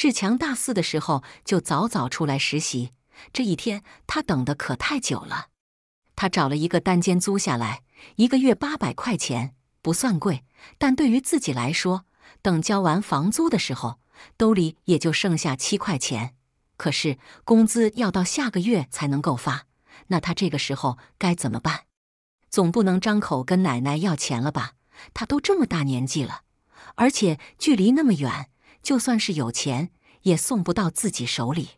志强大四的时候就早早出来实习。这一天他等的可太久了。他找了一个单间租下来，一个月八百块钱不算贵，但对于自己来说，等交完房租的时候，兜里也就剩下七块钱。可是工资要到下个月才能够发，那他这个时候该怎么办？总不能张口跟奶奶要钱了吧？他都这么大年纪了，而且距离那么远。就算是有钱，也送不到自己手里。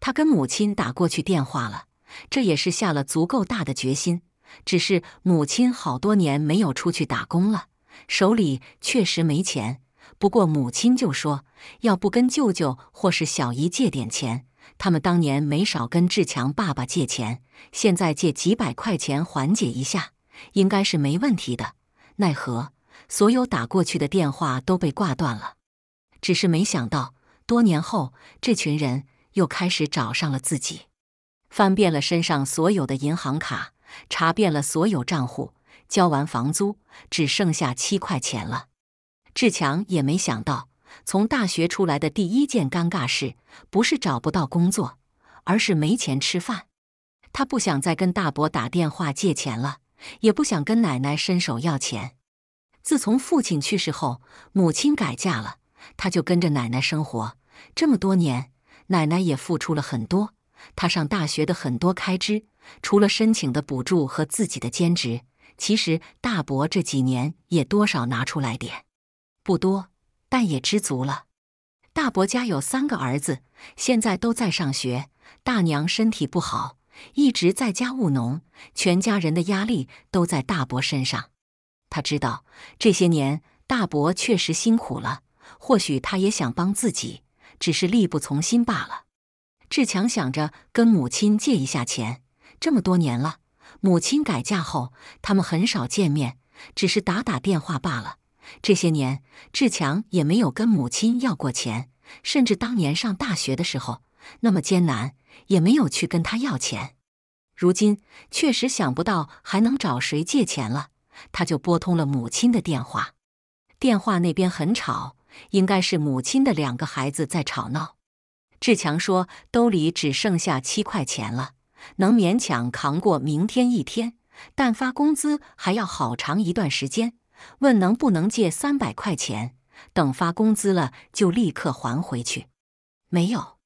他跟母亲打过去电话了，这也是下了足够大的决心。只是母亲好多年没有出去打工了，手里确实没钱。不过母亲就说，要不跟舅舅或是小姨借点钱。他们当年没少跟志强爸爸借钱，现在借几百块钱缓解一下，应该是没问题的。奈何所有打过去的电话都被挂断了。只是没想到，多年后这群人又开始找上了自己，翻遍了身上所有的银行卡，查遍了所有账户，交完房租只剩下七块钱了。志强也没想到，从大学出来的第一件尴尬事不是找不到工作，而是没钱吃饭。他不想再跟大伯打电话借钱了，也不想跟奶奶伸手要钱。自从父亲去世后，母亲改嫁了。他就跟着奶奶生活这么多年，奶奶也付出了很多。他上大学的很多开支，除了申请的补助和自己的兼职，其实大伯这几年也多少拿出来点，不多，但也知足了。大伯家有三个儿子，现在都在上学。大娘身体不好，一直在家务农，全家人的压力都在大伯身上。他知道这些年大伯确实辛苦了。或许他也想帮自己，只是力不从心罢了。志强想着跟母亲借一下钱。这么多年了，母亲改嫁后，他们很少见面，只是打打电话罢了。这些年，志强也没有跟母亲要过钱，甚至当年上大学的时候那么艰难，也没有去跟他要钱。如今确实想不到还能找谁借钱了，他就拨通了母亲的电话。电话那边很吵。应该是母亲的两个孩子在吵闹。志强说：“兜里只剩下七块钱了，能勉强扛过明天一天，但发工资还要好长一段时间。问能不能借三百块钱，等发工资了就立刻还回去。”没有，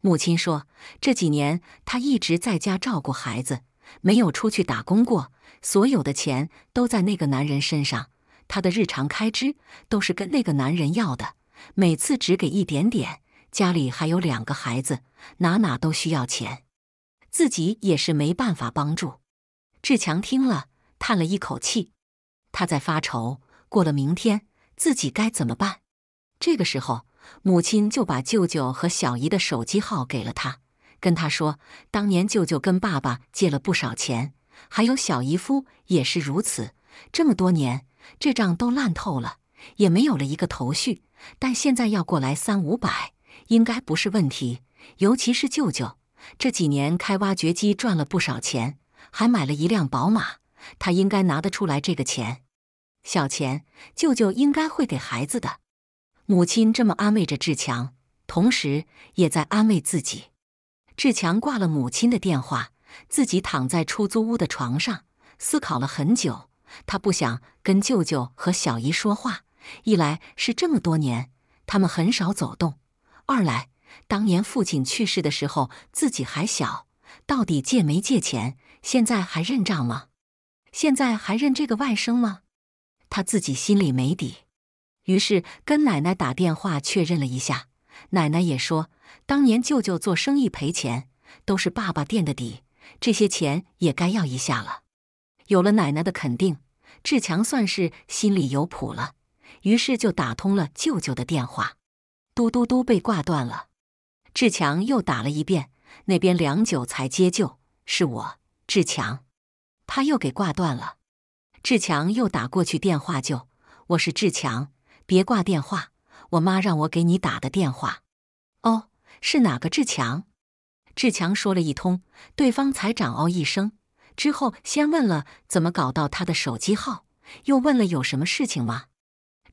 母亲说：“这几年他一直在家照顾孩子，没有出去打工过，所有的钱都在那个男人身上。”她的日常开支都是跟那个男人要的，每次只给一点点。家里还有两个孩子，哪哪都需要钱，自己也是没办法帮助。志强听了，叹了一口气，他在发愁，过了明天自己该怎么办。这个时候，母亲就把舅舅和小姨的手机号给了他，跟他说：“当年舅舅跟爸爸借了不少钱，还有小姨夫也是如此，这么多年。”这账都烂透了，也没有了一个头绪。但现在要过来三五百，应该不是问题。尤其是舅舅，这几年开挖掘机赚了不少钱，还买了一辆宝马，他应该拿得出来这个钱。小钱，舅舅应该会给孩子的。母亲这么安慰着志强，同时也在安慰自己。志强挂了母亲的电话，自己躺在出租屋的床上，思考了很久。他不想跟舅舅和小姨说话，一来是这么多年他们很少走动，二来当年父亲去世的时候自己还小，到底借没借钱，现在还认账吗？现在还认这个外甥吗？他自己心里没底，于是跟奶奶打电话确认了一下，奶奶也说，当年舅舅做生意赔钱，都是爸爸垫的底，这些钱也该要一下了。有了奶奶的肯定，志强算是心里有谱了。于是就打通了舅舅的电话，嘟嘟嘟被挂断了。志强又打了一遍，那边良久才接，就是我，志强。他又给挂断了。志强又打过去电话，就我是志强，别挂电话，我妈让我给你打的电话。哦，是哪个志强？志强说了一通，对方才长哦一声。之后，先问了怎么搞到他的手机号，又问了有什么事情吗？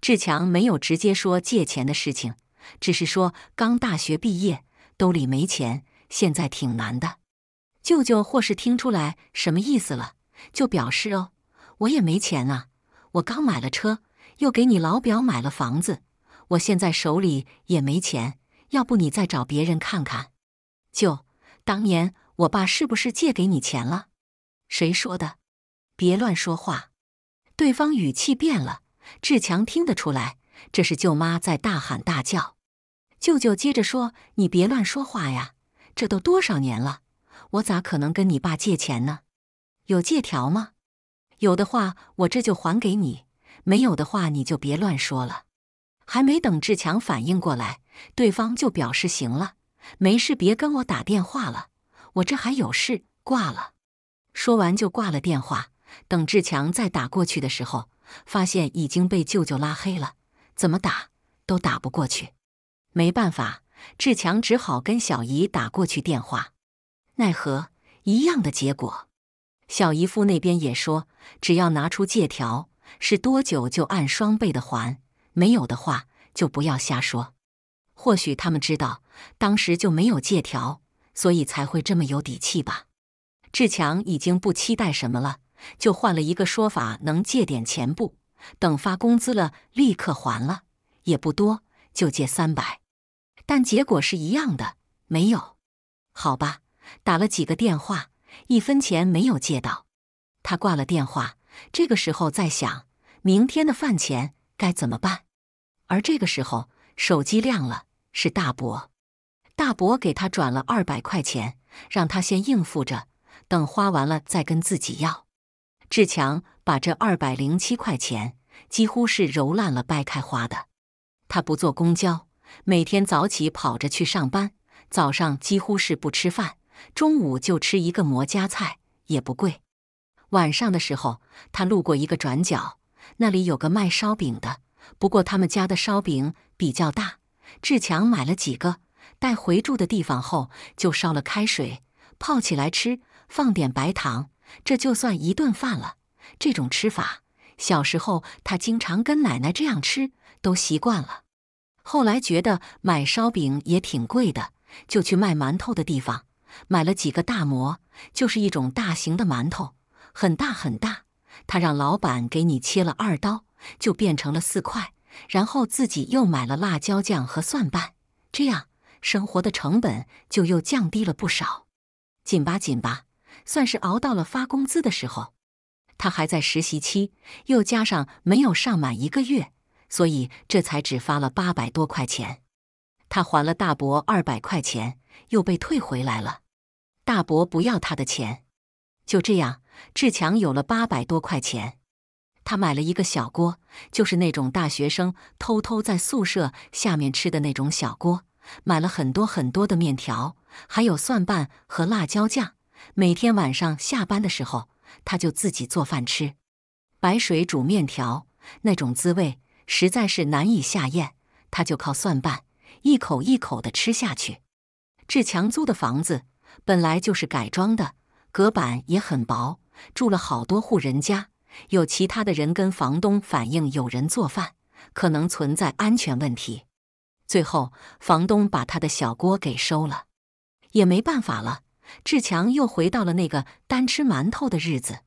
志强没有直接说借钱的事情，只是说刚大学毕业，兜里没钱，现在挺难的。舅舅或是听出来什么意思了，就表示哦，我也没钱啊，我刚买了车，又给你老表买了房子，我现在手里也没钱，要不你再找别人看看。舅，当年我爸是不是借给你钱了？谁说的？别乱说话！对方语气变了，志强听得出来，这是舅妈在大喊大叫。舅舅接着说：“你别乱说话呀，这都多少年了，我咋可能跟你爸借钱呢？有借条吗？有的话我这就还给你，没有的话你就别乱说了。”还没等志强反应过来，对方就表示：“行了，没事，别跟我打电话了，我这还有事，挂了。”说完就挂了电话。等志强再打过去的时候，发现已经被舅舅拉黑了，怎么打都打不过去。没办法，志强只好跟小姨打过去电话，奈何一样的结果。小姨夫那边也说，只要拿出借条，是多久就按双倍的还；没有的话，就不要瞎说。或许他们知道当时就没有借条，所以才会这么有底气吧。志强已经不期待什么了，就换了一个说法：能借点钱不？等发工资了立刻还了，也不多，就借三百。但结果是一样的，没有。好吧，打了几个电话，一分钱没有借到。他挂了电话，这个时候在想明天的饭钱该怎么办。而这个时候手机亮了，是大伯。大伯给他转了二百块钱，让他先应付着。等花完了再跟自己要。志强把这二百零七块钱几乎是揉烂了掰开花的。他不坐公交，每天早起跑着去上班，早上几乎是不吃饭，中午就吃一个馍夹菜，也不贵。晚上的时候，他路过一个转角，那里有个卖烧饼的，不过他们家的烧饼比较大。志强买了几个，带回住的地方后就烧了开水泡起来吃。放点白糖，这就算一顿饭了。这种吃法，小时候他经常跟奶奶这样吃，都习惯了。后来觉得买烧饼也挺贵的，就去卖馒头的地方买了几个大馍，就是一种大型的馒头，很大很大。他让老板给你切了二刀，就变成了四块。然后自己又买了辣椒酱和蒜瓣，这样生活的成本就又降低了不少。紧吧，紧吧。算是熬到了发工资的时候，他还在实习期，又加上没有上满一个月，所以这才只发了八百多块钱。他还了大伯二百块钱，又被退回来了。大伯不要他的钱，就这样，志强有了八百多块钱。他买了一个小锅，就是那种大学生偷偷在宿舍下面吃的那种小锅，买了很多很多的面条，还有蒜瓣和辣椒酱。每天晚上下班的时候，他就自己做饭吃，白水煮面条，那种滋味实在是难以下咽。他就靠蒜瓣，一口一口的吃下去。志强租的房子本来就是改装的，隔板也很薄，住了好多户人家。有其他的人跟房东反映，有人做饭可能存在安全问题，最后房东把他的小锅给收了，也没办法了。志强又回到了那个单吃馒头的日子，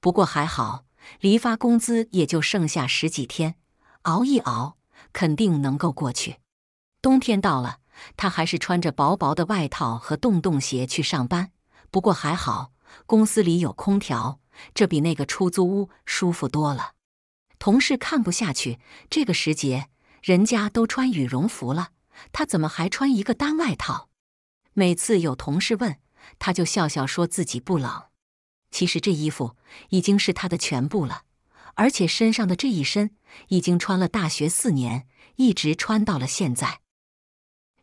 不过还好，离发工资也就剩下十几天，熬一熬，肯定能够过去。冬天到了，他还是穿着薄薄的外套和洞洞鞋去上班，不过还好，公司里有空调，这比那个出租屋舒服多了。同事看不下去，这个时节人家都穿羽绒服了，他怎么还穿一个单外套？每次有同事问。他就笑笑说自己不冷，其实这衣服已经是他的全部了，而且身上的这一身已经穿了大学四年，一直穿到了现在。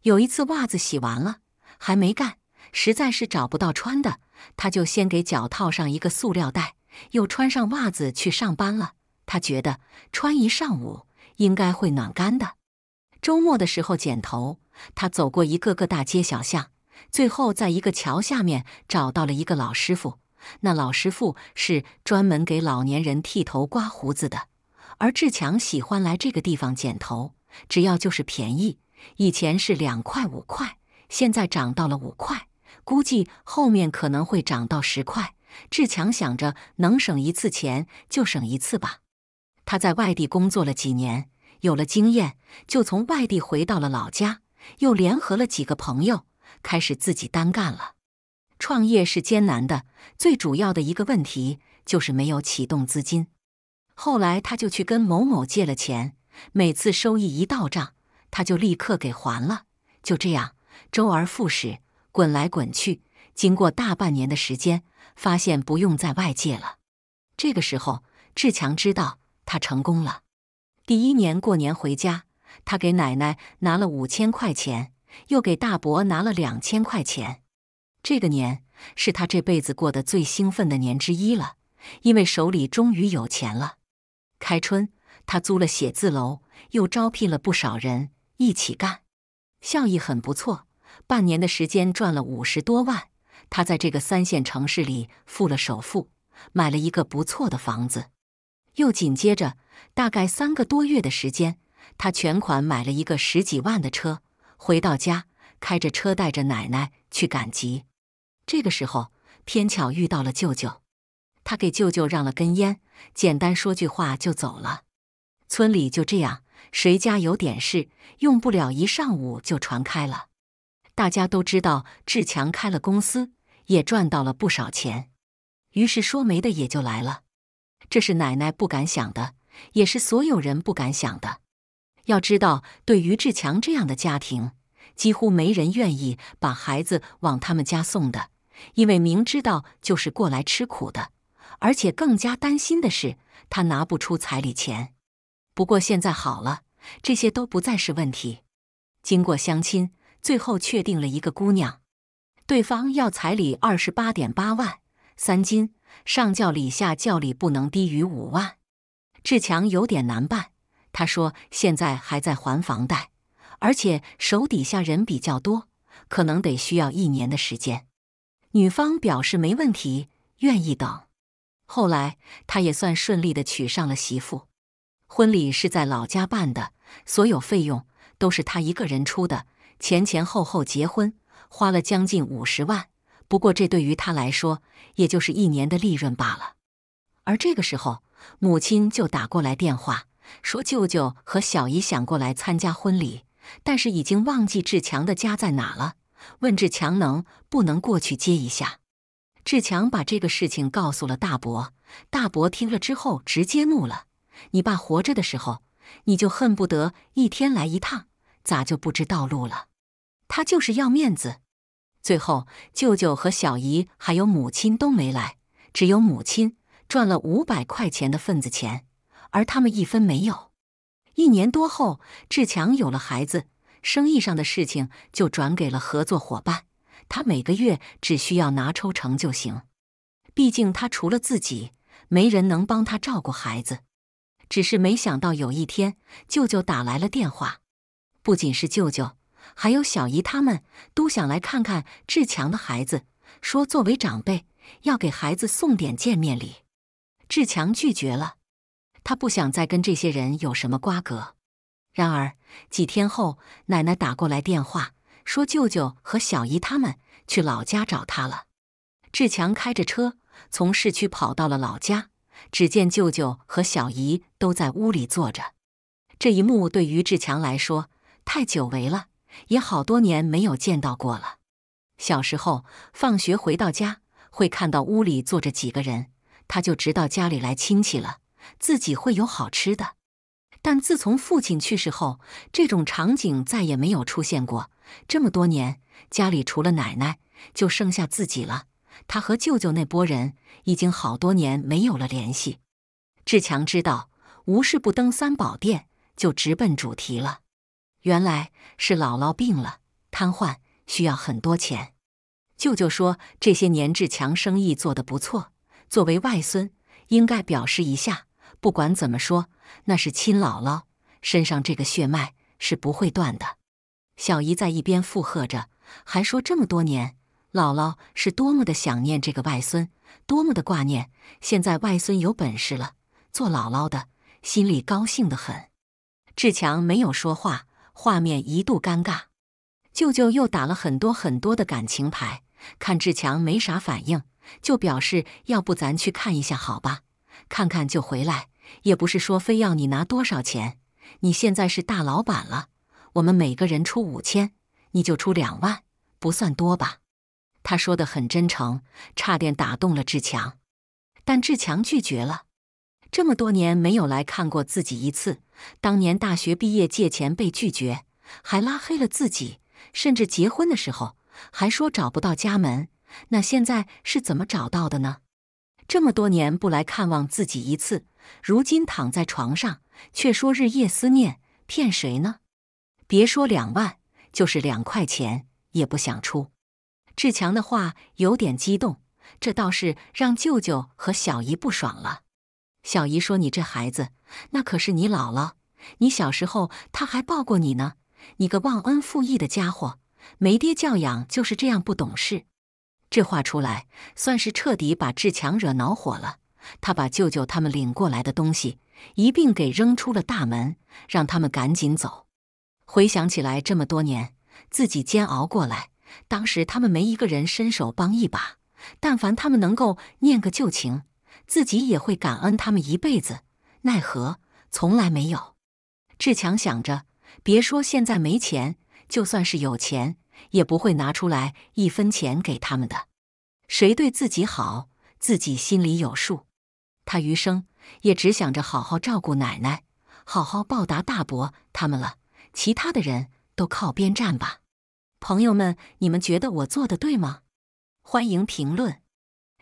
有一次袜子洗完了还没干，实在是找不到穿的，他就先给脚套上一个塑料袋，又穿上袜子去上班了。他觉得穿一上午应该会暖干的。周末的时候剪头，他走过一个个大街小巷。最后，在一个桥下面找到了一个老师傅。那老师傅是专门给老年人剃头、刮胡子的。而志强喜欢来这个地方剪头，只要就是便宜。以前是两块五块，现在涨到了五块，估计后面可能会涨到十块。志强想着能省一次钱就省一次吧。他在外地工作了几年，有了经验，就从外地回到了老家，又联合了几个朋友。开始自己单干了，创业是艰难的，最主要的一个问题就是没有启动资金。后来他就去跟某某借了钱，每次收益一到账，他就立刻给还了。就这样周而复始，滚来滚去。经过大半年的时间，发现不用再外借了。这个时候，志强知道他成功了。第一年过年回家，他给奶奶拿了五千块钱。又给大伯拿了两千块钱，这个年是他这辈子过得最兴奋的年之一了，因为手里终于有钱了。开春，他租了写字楼，又招聘了不少人一起干，效益很不错。半年的时间赚了五十多万，他在这个三线城市里付了首付，买了一个不错的房子。又紧接着，大概三个多月的时间，他全款买了一个十几万的车。回到家，开着车带着奶奶去赶集。这个时候，偏巧遇到了舅舅，他给舅舅让了根烟，简单说句话就走了。村里就这样，谁家有点事，用不了一上午就传开了。大家都知道，志强开了公司，也赚到了不少钱，于是说媒的也就来了。这是奶奶不敢想的，也是所有人不敢想的。要知道，对于志强这样的家庭，几乎没人愿意把孩子往他们家送的，因为明知道就是过来吃苦的，而且更加担心的是他拿不出彩礼钱。不过现在好了，这些都不再是问题。经过相亲，最后确定了一个姑娘，对方要彩礼二十八点八万三金，上轿礼、下轿礼不能低于五万。志强有点难办。他说：“现在还在还房贷，而且手底下人比较多，可能得需要一年的时间。”女方表示没问题，愿意等。后来他也算顺利的娶上了媳妇，婚礼是在老家办的，所有费用都是他一个人出的，前前后后结婚花了将近五十万。不过这对于他来说，也就是一年的利润罢了。而这个时候，母亲就打过来电话。说：“舅舅和小姨想过来参加婚礼，但是已经忘记志强的家在哪了。问志强能不能过去接一下。”志强把这个事情告诉了大伯，大伯听了之后直接怒了：“你爸活着的时候，你就恨不得一天来一趟，咋就不知道路了？他就是要面子。”最后，舅舅和小姨还有母亲都没来，只有母亲赚了五百块钱的份子钱。而他们一分没有。一年多后，志强有了孩子，生意上的事情就转给了合作伙伴，他每个月只需要拿抽成就行。毕竟他除了自己，没人能帮他照顾孩子。只是没想到有一天，舅舅打来了电话，不仅是舅舅，还有小姨，他们都想来看看志强的孩子，说作为长辈要给孩子送点见面礼。志强拒绝了。他不想再跟这些人有什么瓜葛。然而几天后，奶奶打过来电话说，舅舅和小姨他们去老家找他了。志强开着车从市区跑到了老家，只见舅舅和小姨都在屋里坐着。这一幕对于志强来说太久违了，也好多年没有见到过了。小时候放学回到家，会看到屋里坐着几个人，他就知道家里来亲戚了。自己会有好吃的，但自从父亲去世后，这种场景再也没有出现过。这么多年，家里除了奶奶，就剩下自己了。他和舅舅那拨人已经好多年没有了联系。志强知道无事不登三宝殿，就直奔主题了。原来是姥姥病了，瘫痪，需要很多钱。舅舅说这些年志强生意做得不错，作为外孙，应该表示一下。不管怎么说，那是亲姥姥，身上这个血脉是不会断的。小姨在一边附和着，还说这么多年，姥姥是多么的想念这个外孙，多么的挂念。现在外孙有本事了，做姥姥的心里高兴的很。志强没有说话，画面一度尴尬。舅舅又打了很多很多的感情牌，看志强没啥反应，就表示要不咱去看一下好吧，看看就回来。也不是说非要你拿多少钱，你现在是大老板了，我们每个人出五千，你就出两万，不算多吧？他说的很真诚，差点打动了志强，但志强拒绝了。这么多年没有来看过自己一次，当年大学毕业借钱被拒绝，还拉黑了自己，甚至结婚的时候还说找不到家门，那现在是怎么找到的呢？这么多年不来看望自己一次？如今躺在床上，却说日夜思念，骗谁呢？别说两万，就是两块钱也不想出。志强的话有点激动，这倒是让舅舅和小姨不爽了。小姨说：“你这孩子，那可是你姥姥，你小时候他还抱过你呢。你个忘恩负义的家伙，没爹教养就是这样不懂事。”这话出来，算是彻底把志强惹恼火了。他把舅舅他们领过来的东西一并给扔出了大门，让他们赶紧走。回想起来，这么多年自己煎熬过来，当时他们没一个人伸手帮一把。但凡他们能够念个旧情，自己也会感恩他们一辈子。奈何从来没有。志强想着，别说现在没钱，就算是有钱，也不会拿出来一分钱给他们的。谁对自己好，自己心里有数。他余生也只想着好好照顾奶奶，好好报答大伯他们了。其他的人都靠边站吧。朋友们，你们觉得我做的对吗？欢迎评论。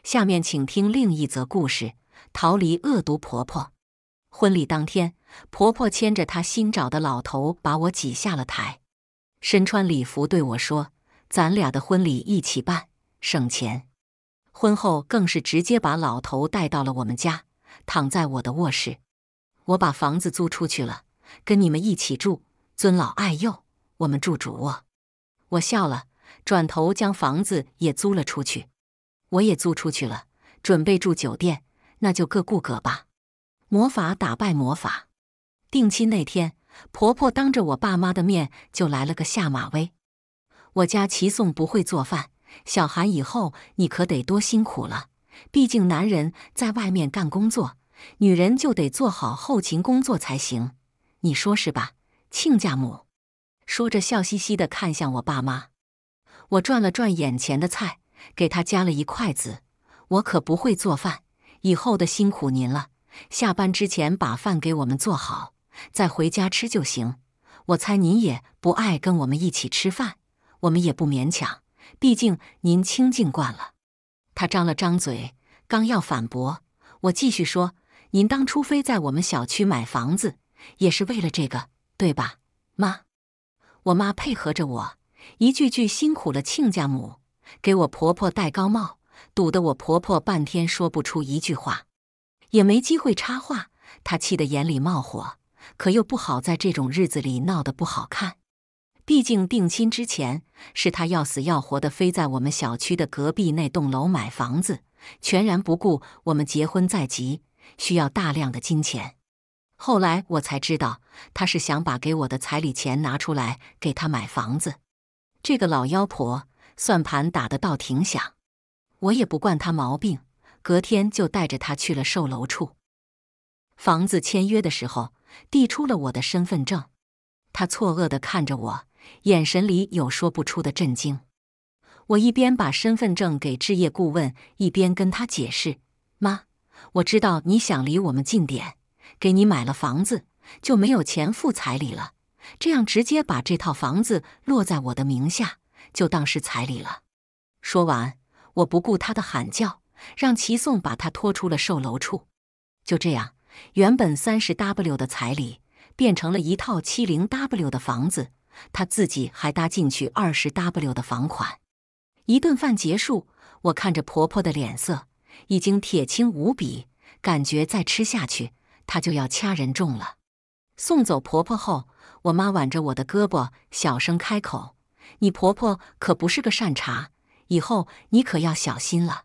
下面请听另一则故事：逃离恶毒婆婆。婚礼当天，婆婆牵着她新找的老头，把我挤下了台。身穿礼服对我说：“咱俩的婚礼一起办，省钱。”婚后更是直接把老头带到了我们家，躺在我的卧室。我把房子租出去了，跟你们一起住，尊老爱幼。我们住主卧。我笑了，转头将房子也租了出去。我也租出去了，准备住酒店。那就各顾各吧。魔法打败魔法。定亲那天，婆婆当着我爸妈的面就来了个下马威。我家齐颂不会做饭。小韩，以后你可得多辛苦了。毕竟男人在外面干工作，女人就得做好后勤工作才行。你说是吧，亲家母？说着笑嘻嘻地看向我爸妈。我转了转眼前的菜，给他夹了一筷子。我可不会做饭，以后的辛苦您了。下班之前把饭给我们做好，再回家吃就行。我猜您也不爱跟我们一起吃饭，我们也不勉强。毕竟您清净惯了，他张了张嘴，刚要反驳，我继续说：“您当初非在我们小区买房子，也是为了这个，对吧？”妈，我妈配合着我，一句句辛苦了亲家母，给我婆婆戴高帽，堵得我婆婆半天说不出一句话，也没机会插话。她气得眼里冒火，可又不好在这种日子里闹得不好看。毕竟定亲之前，是他要死要活的飞在我们小区的隔壁那栋楼买房子，全然不顾我们结婚在即，需要大量的金钱。后来我才知道，他是想把给我的彩礼钱拿出来给他买房子。这个老妖婆算盘打得倒挺响，我也不惯他毛病，隔天就带着他去了售楼处。房子签约的时候，递出了我的身份证，他错愕地看着我。眼神里有说不出的震惊。我一边把身份证给置业顾问，一边跟他解释：“妈，我知道你想离我们近点，给你买了房子就没有钱付彩礼了。这样直接把这套房子落在我的名下，就当是彩礼了。”说完，我不顾他的喊叫，让齐颂把他拖出了售楼处。就这样，原本三十 W 的彩礼变成了一套七零 W 的房子。她自己还搭进去二十 W 的房款，一顿饭结束，我看着婆婆的脸色已经铁青无比，感觉再吃下去她就要掐人中了。送走婆婆后，我妈挽着我的胳膊，小声开口：“你婆婆可不是个善茬，以后你可要小心了。”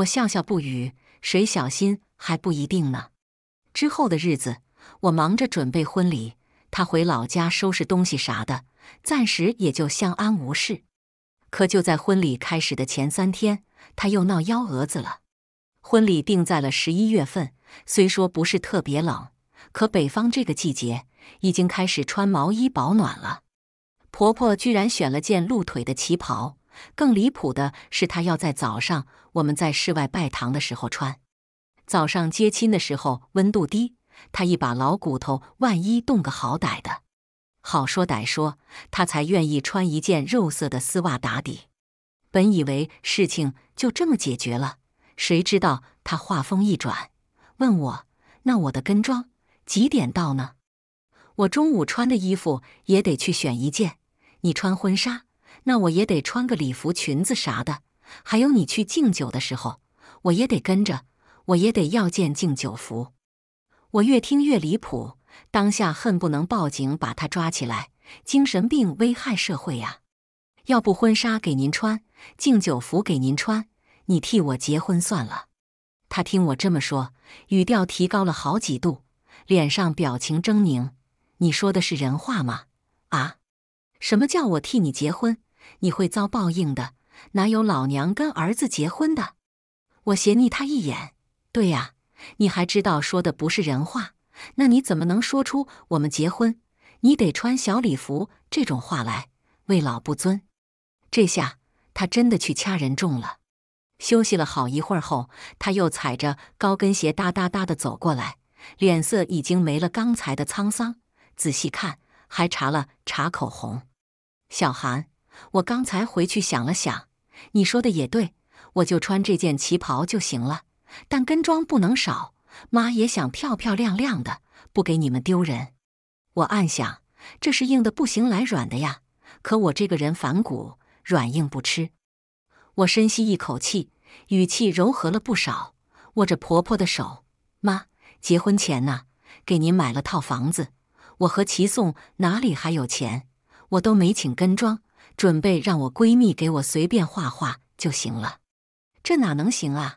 我笑笑不语，谁小心还不一定呢。之后的日子，我忙着准备婚礼。他回老家收拾东西啥的，暂时也就相安无事。可就在婚礼开始的前三天，他又闹幺蛾子了。婚礼定在了十一月份，虽说不是特别冷，可北方这个季节已经开始穿毛衣保暖了。婆婆居然选了件露腿的旗袍。更离谱的是，她要在早上我们在室外拜堂的时候穿。早上接亲的时候温度低。他一把老骨头，万一动个好歹的，好说歹说，他才愿意穿一件肉色的丝袜打底。本以为事情就这么解决了，谁知道他话锋一转，问我：“那我的跟妆几点到呢？”我中午穿的衣服也得去选一件。你穿婚纱，那我也得穿个礼服裙子啥的。还有你去敬酒的时候，我也得跟着，我也得要件敬酒服。我越听越离谱，当下恨不能报警把他抓起来，精神病危害社会呀！要不婚纱给您穿，敬酒服给您穿，你替我结婚算了。他听我这么说，语调提高了好几度，脸上表情狰狞。你说的是人话吗？啊？什么叫我替你结婚？你会遭报应的！哪有老娘跟儿子结婚的？我斜睨他一眼，对呀。你还知道说的不是人话？那你怎么能说出我们结婚，你得穿小礼服这种话来？为老不尊！这下他真的去掐人中了。休息了好一会儿后，他又踩着高跟鞋哒哒哒的走过来，脸色已经没了刚才的沧桑。仔细看，还擦了擦口红。小韩，我刚才回去想了想，你说的也对，我就穿这件旗袍就行了。但跟妆不能少，妈也想漂漂亮亮的，不给你们丢人。我暗想，这是硬的不行来软的呀。可我这个人反骨，软硬不吃。我深吸一口气，语气柔和了不少，握着婆婆的手：“妈，结婚前呢，给您买了套房子。我和齐颂哪里还有钱？我都没请跟妆，准备让我闺蜜给我随便画画就行了。这哪能行啊？”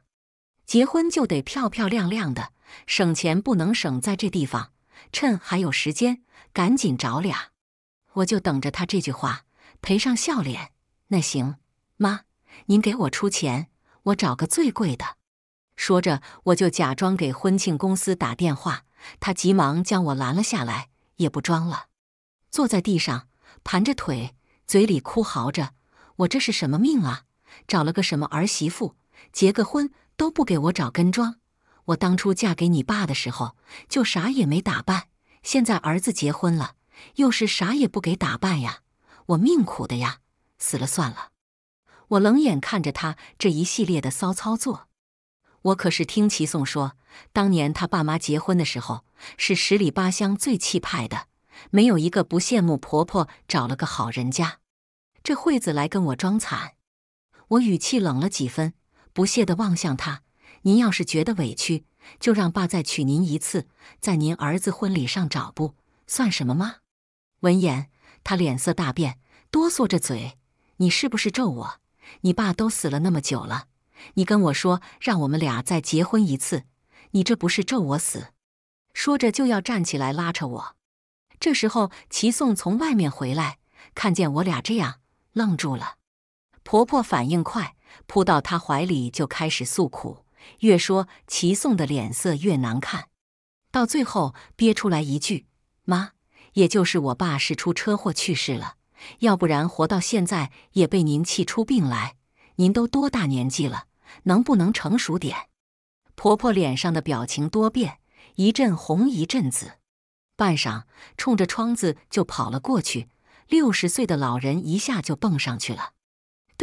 结婚就得漂漂亮亮的，省钱不能省在这地方，趁还有时间，赶紧找俩。我就等着他这句话，赔上笑脸。那行，妈，您给我出钱，我找个最贵的。说着，我就假装给婚庆公司打电话，他急忙将我拦了下来，也不装了，坐在地上盘着腿，嘴里哭嚎着：“我这是什么命啊？找了个什么儿媳妇？结个婚？”都不给我找跟妆，我当初嫁给你爸的时候就啥也没打扮，现在儿子结婚了又是啥也不给打扮呀，我命苦的呀，死了算了。我冷眼看着他这一系列的骚操作，我可是听齐颂说，当年他爸妈结婚的时候是十里八乡最气派的，没有一个不羡慕婆婆找了个好人家。这惠子来跟我装惨，我语气冷了几分。不屑的望向他，您要是觉得委屈，就让爸再娶您一次，在您儿子婚礼上找不算什么吗？闻言，他脸色大变，哆嗦着嘴：“你是不是咒我？你爸都死了那么久了，你跟我说让我们俩再结婚一次，你这不是咒我死？”说着就要站起来拉扯我。这时候，齐颂从外面回来，看见我俩这样，愣住了。婆婆反应快。扑到他怀里就开始诉苦，越说齐颂的脸色越难看，到最后憋出来一句：“妈，也就是我爸是出车祸去世了，要不然活到现在也被您气出病来。您都多大年纪了，能不能成熟点？”婆婆脸上的表情多变，一阵红一阵紫，半晌冲着窗子就跑了过去。六十岁的老人一下就蹦上去了。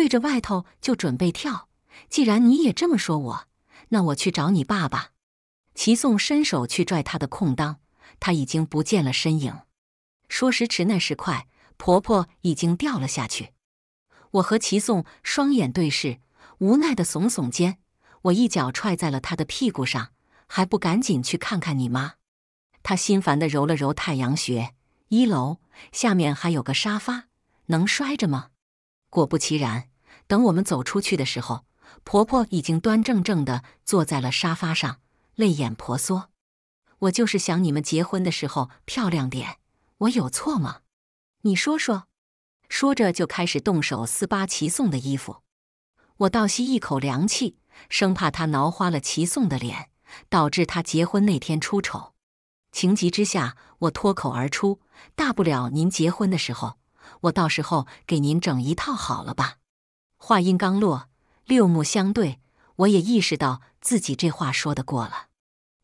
对着外头就准备跳，既然你也这么说，我那我去找你爸爸。齐颂伸手去拽他的空当，他已经不见了身影。说时迟，那时快，婆婆已经掉了下去。我和齐颂双眼对视，无奈的耸耸肩。我一脚踹在了他的屁股上，还不赶紧去看看你妈？他心烦的揉了揉太阳穴。一楼下面还有个沙发，能摔着吗？果不其然。等我们走出去的时候，婆婆已经端正正的坐在了沙发上，泪眼婆娑。我就是想你们结婚的时候漂亮点，我有错吗？你说说。说着就开始动手撕扒齐颂的衣服。我倒吸一口凉气，生怕她挠花了齐颂的脸，导致他结婚那天出丑。情急之下，我脱口而出：“大不了您结婚的时候，我到时候给您整一套好了吧。”话音刚落，六目相对，我也意识到自己这话说得过了。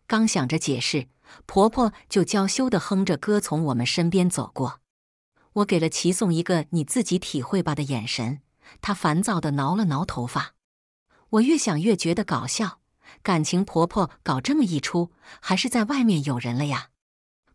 刚想着解释，婆婆就娇羞的哼着歌从我们身边走过。我给了齐颂一个“你自己体会吧”的眼神，她烦躁的挠了挠头发。我越想越觉得搞笑，感情婆婆搞这么一出，还是在外面有人了呀？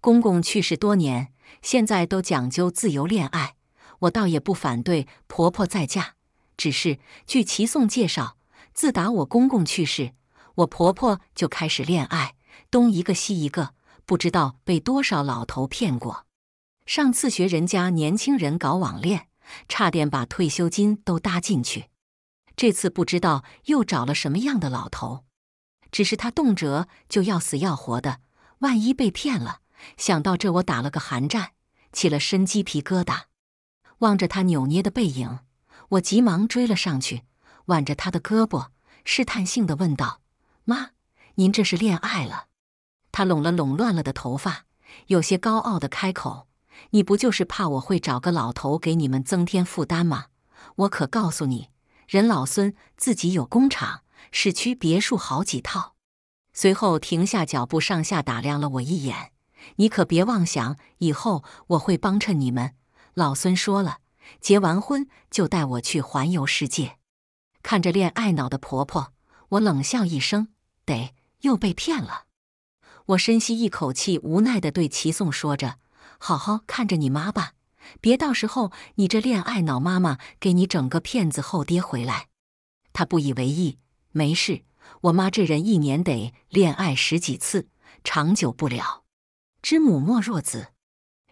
公公去世多年，现在都讲究自由恋爱，我倒也不反对婆婆再嫁。只是据齐颂介绍，自打我公公去世，我婆婆就开始恋爱，东一个西一个，不知道被多少老头骗过。上次学人家年轻人搞网恋，差点把退休金都搭进去。这次不知道又找了什么样的老头。只是他动辄就要死要活的，万一被骗了，想到这我打了个寒战，起了身鸡皮疙瘩，望着他扭捏的背影。我急忙追了上去，挽着他的胳膊，试探性地问道：“妈，您这是恋爱了？”他拢了拢乱了的头发，有些高傲地开口：“你不就是怕我会找个老头给你们增添负担吗？我可告诉你，人老孙自己有工厂，市区别墅好几套。”随后停下脚步，上下打量了我一眼：“你可别妄想，以后我会帮衬你们。老孙说了。”结完婚就带我去环游世界，看着恋爱脑的婆婆，我冷笑一声，得又被骗了。我深吸一口气，无奈的对齐颂说着：“好好看着你妈吧，别到时候你这恋爱脑妈妈给你整个骗子后爹回来。”他不以为意：“没事，我妈这人一年得恋爱十几次，长久不了。知母莫若子。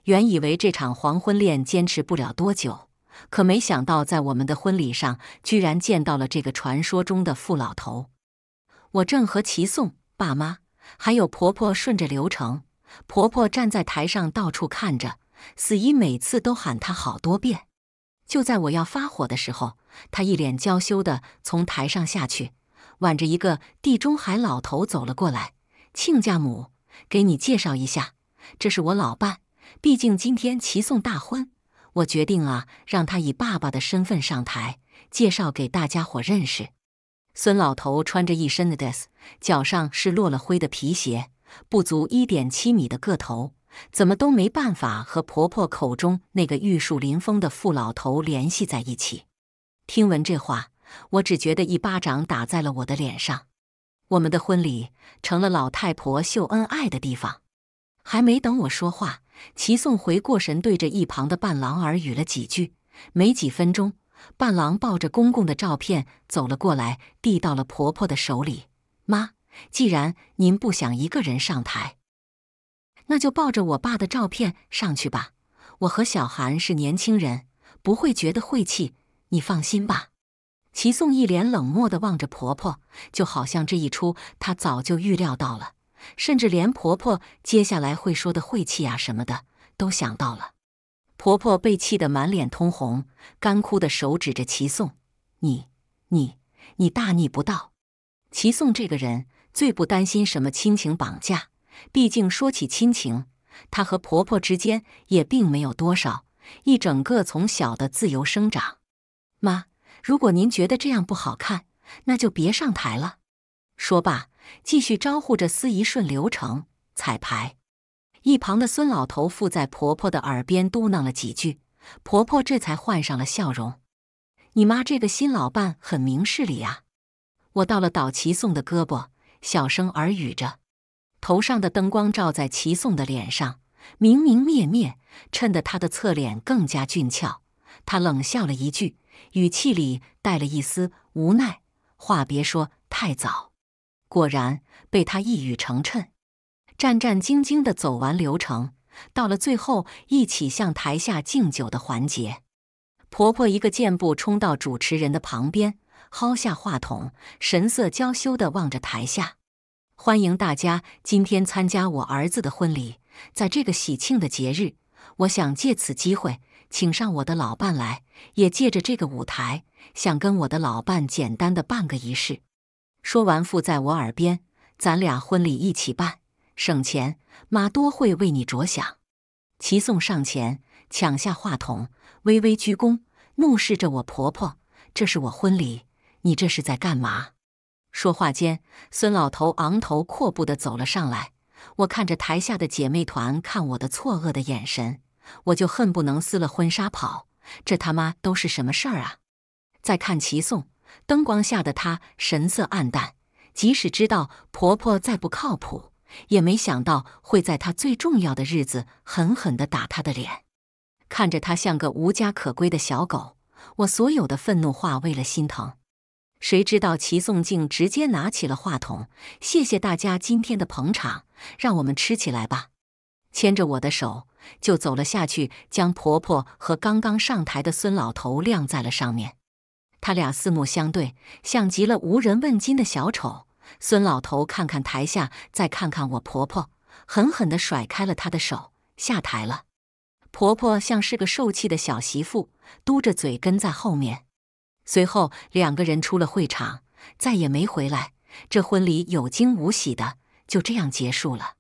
原以为这场黄昏恋坚持不了多久。”可没想到，在我们的婚礼上，居然见到了这个传说中的富老头。我正和齐颂爸妈还有婆婆顺着流程，婆婆站在台上到处看着，死姨每次都喊她好多遍。就在我要发火的时候，她一脸娇羞地从台上下去，挽着一个地中海老头走了过来。亲家母，给你介绍一下，这是我老伴。毕竟今天齐颂大婚。我决定啊，让他以爸爸的身份上台，介绍给大家伙认识。孙老头穿着一身的 d e s 脚上是落了灰的皮鞋，不足一点七米的个头，怎么都没办法和婆婆口中那个玉树临风的富老头联系在一起。听闻这话，我只觉得一巴掌打在了我的脸上。我们的婚礼成了老太婆秀恩爱的地方。还没等我说话。齐颂回过神，对着一旁的伴郎耳语了几句。没几分钟，伴郎抱着公公的照片走了过来，递到了婆婆的手里。“妈，既然您不想一个人上台，那就抱着我爸的照片上去吧。我和小韩是年轻人，不会觉得晦气，你放心吧。”齐颂一脸冷漠地望着婆婆，就好像这一出他早就预料到了。甚至连婆婆接下来会说的晦气啊什么的都想到了。婆婆被气得满脸通红，干枯的手指着齐颂：“你、你、你大逆不道！”齐颂这个人最不担心什么亲情绑架，毕竟说起亲情，他和婆婆之间也并没有多少。一整个从小的自由生长。妈，如果您觉得这样不好看，那就别上台了。说罢。继续招呼着司仪顺流程彩排，一旁的孙老头附在婆婆的耳边嘟囔了几句，婆婆这才换上了笑容。你妈这个新老伴很明事理啊！我到了导齐颂的胳膊，小声耳语着，头上的灯光照在齐颂的脸上，明明灭灭，衬得他的侧脸更加俊俏。他冷笑了一句，语气里带了一丝无奈，话别说太早。果然被他一语成谶，战战兢兢地走完流程，到了最后一起向台下敬酒的环节，婆婆一个箭步冲到主持人的旁边，薅下话筒，神色娇羞地望着台下，欢迎大家今天参加我儿子的婚礼。在这个喜庆的节日，我想借此机会请上我的老伴来，也借着这个舞台，想跟我的老伴简单的办个仪式。说完，附在我耳边：“咱俩婚礼一起办，省钱。妈多会为你着想。”齐颂上前抢下话筒，微微鞠躬，怒视着我婆婆：“这是我婚礼，你这是在干嘛？”说话间，孙老头昂头阔步地走了上来。我看着台下的姐妹团看我的错愕的眼神，我就恨不能撕了婚纱跑。这他妈都是什么事儿啊？再看齐颂。灯光下的她神色暗淡，即使知道婆婆再不靠谱，也没想到会在她最重要的日子狠狠的打她的脸。看着她像个无家可归的小狗，我所有的愤怒化为了心疼。谁知道齐颂静直接拿起了话筒：“谢谢大家今天的捧场，让我们吃起来吧。”牵着我的手就走了下去，将婆婆和刚刚上台的孙老头晾在了上面。他俩四目相对，像极了无人问津的小丑。孙老头看看台下，再看看我婆婆，狠狠地甩开了他的手，下台了。婆婆像是个受气的小媳妇，嘟着嘴跟在后面。随后，两个人出了会场，再也没回来。这婚礼有惊无喜的，就这样结束了。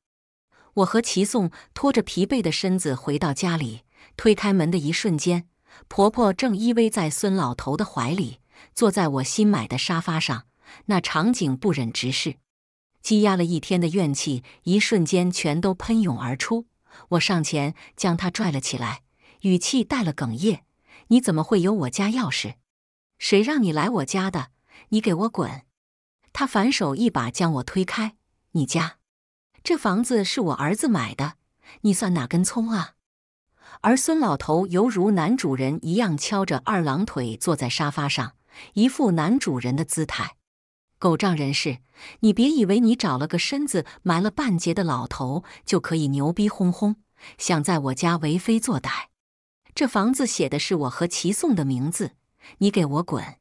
我和齐颂拖着疲惫的身子回到家里，推开门的一瞬间。婆婆正依偎在孙老头的怀里，坐在我新买的沙发上，那场景不忍直视。积压了一天的怨气，一瞬间全都喷涌而出。我上前将她拽了起来，语气带了哽咽：“你怎么会有我家钥匙？谁让你来我家的？你给我滚！”她反手一把将我推开：“你家这房子是我儿子买的，你算哪根葱啊？”而孙老头犹如男主人一样，翘着二郎腿坐在沙发上，一副男主人的姿态。狗仗人势，你别以为你找了个身子埋了半截的老头就可以牛逼哄哄，想在我家为非作歹。这房子写的是我和齐颂的名字，你给我滚！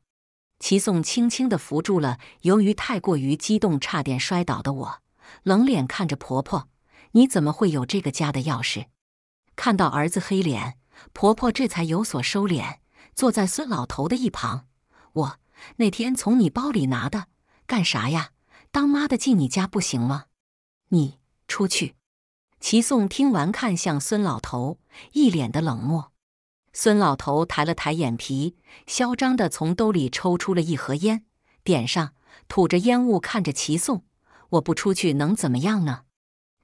齐颂轻轻地扶住了由于太过于激动差点摔倒的我，冷脸看着婆婆：“你怎么会有这个家的钥匙？”看到儿子黑脸，婆婆这才有所收敛，坐在孙老头的一旁。我那天从你包里拿的，干啥呀？当妈的进你家不行吗？你出去。齐颂听完，看向孙老头，一脸的冷漠。孙老头抬了抬眼皮，嚣张的从兜里抽出了一盒烟，点上，吐着烟雾看着齐颂。我不出去能怎么样呢？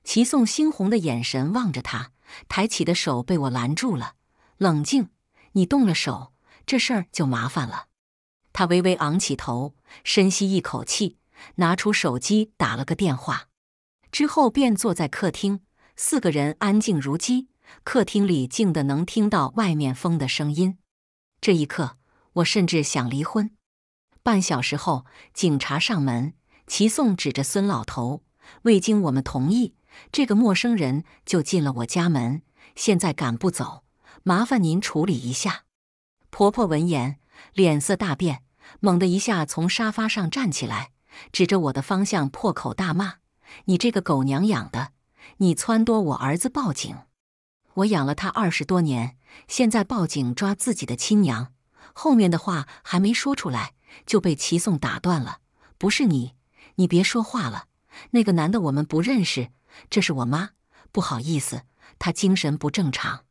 齐颂猩红的眼神望着他。抬起的手被我拦住了。冷静，你动了手，这事儿就麻烦了。他微微昂起头，深吸一口气，拿出手机打了个电话，之后便坐在客厅。四个人安静如鸡，客厅里静的能听到外面风的声音。这一刻，我甚至想离婚。半小时后，警察上门。齐颂指着孙老头：“未经我们同意。”这个陌生人就进了我家门，现在赶不走，麻烦您处理一下。婆婆闻言脸色大变，猛地一下从沙发上站起来，指着我的方向破口大骂：“你这个狗娘养的，你撺掇我儿子报警！我养了他二十多年，现在报警抓自己的亲娘！”后面的话还没说出来，就被齐颂打断了：“不是你，你别说话了，那个男的我们不认识。”这是我妈，不好意思，她精神不正常。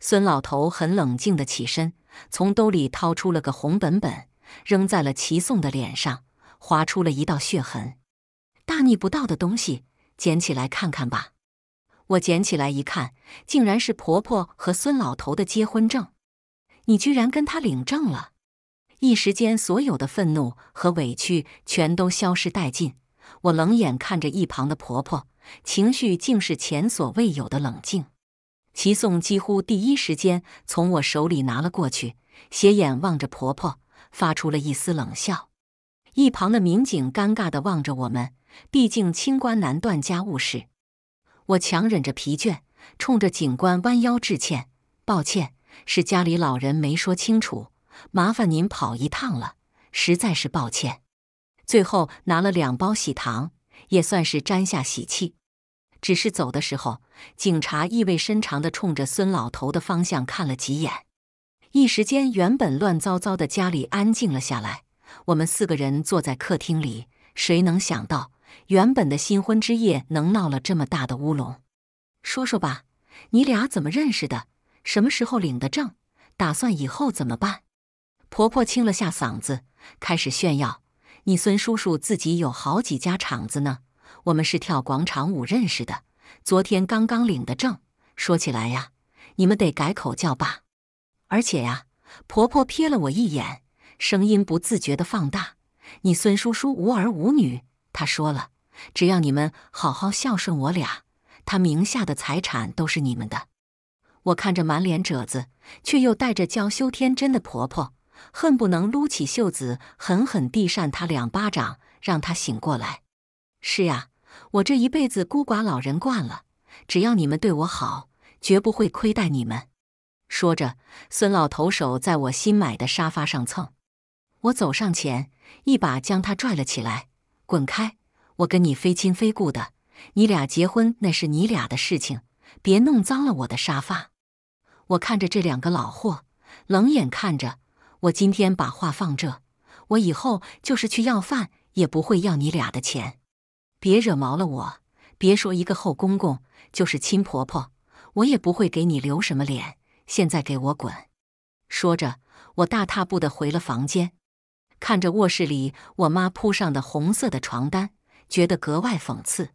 孙老头很冷静地起身，从兜里掏出了个红本本，扔在了齐颂的脸上，划出了一道血痕。大逆不道的东西，捡起来看看吧。我捡起来一看，竟然是婆婆和孙老头的结婚证。你居然跟他领证了！一时间，所有的愤怒和委屈全都消失殆尽。我冷眼看着一旁的婆婆。情绪竟是前所未有的冷静。齐颂几乎第一时间从我手里拿了过去，斜眼望着婆婆，发出了一丝冷笑。一旁的民警尴尬地望着我们，毕竟清官难断家务事。我强忍着疲倦，冲着警官弯腰致歉：“抱歉，是家里老人没说清楚，麻烦您跑一趟了，实在是抱歉。”最后拿了两包喜糖，也算是沾下喜气。只是走的时候，警察意味深长地冲着孙老头的方向看了几眼。一时间，原本乱糟糟的家里安静了下来。我们四个人坐在客厅里，谁能想到，原本的新婚之夜能闹了这么大的乌龙？说说吧，你俩怎么认识的？什么时候领的证？打算以后怎么办？婆婆清了下嗓子，开始炫耀：“你孙叔叔自己有好几家厂子呢。”我们是跳广场舞认识的，昨天刚刚领的证。说起来呀，你们得改口叫爸。而且呀，婆婆瞥了我一眼，声音不自觉的放大：“你孙叔叔无儿无女，他说了，只要你们好好孝顺我俩，他名下的财产都是你们的。”我看着满脸褶子却又带着娇羞天真的婆婆，恨不能撸起袖子狠狠地扇她两巴掌，让她醒过来。是呀，我这一辈子孤寡老人惯了，只要你们对我好，绝不会亏待你们。说着，孙老头手在我新买的沙发上蹭，我走上前，一把将他拽了起来，滚开！我跟你非亲非故的，你俩结婚那是你俩的事情，别弄脏了我的沙发。我看着这两个老货，冷眼看着，我今天把话放这，我以后就是去要饭，也不会要你俩的钱。别惹毛了我！别说一个后公公，就是亲婆婆，我也不会给你留什么脸。现在给我滚！说着，我大踏步的回了房间，看着卧室里我妈铺上的红色的床单，觉得格外讽刺。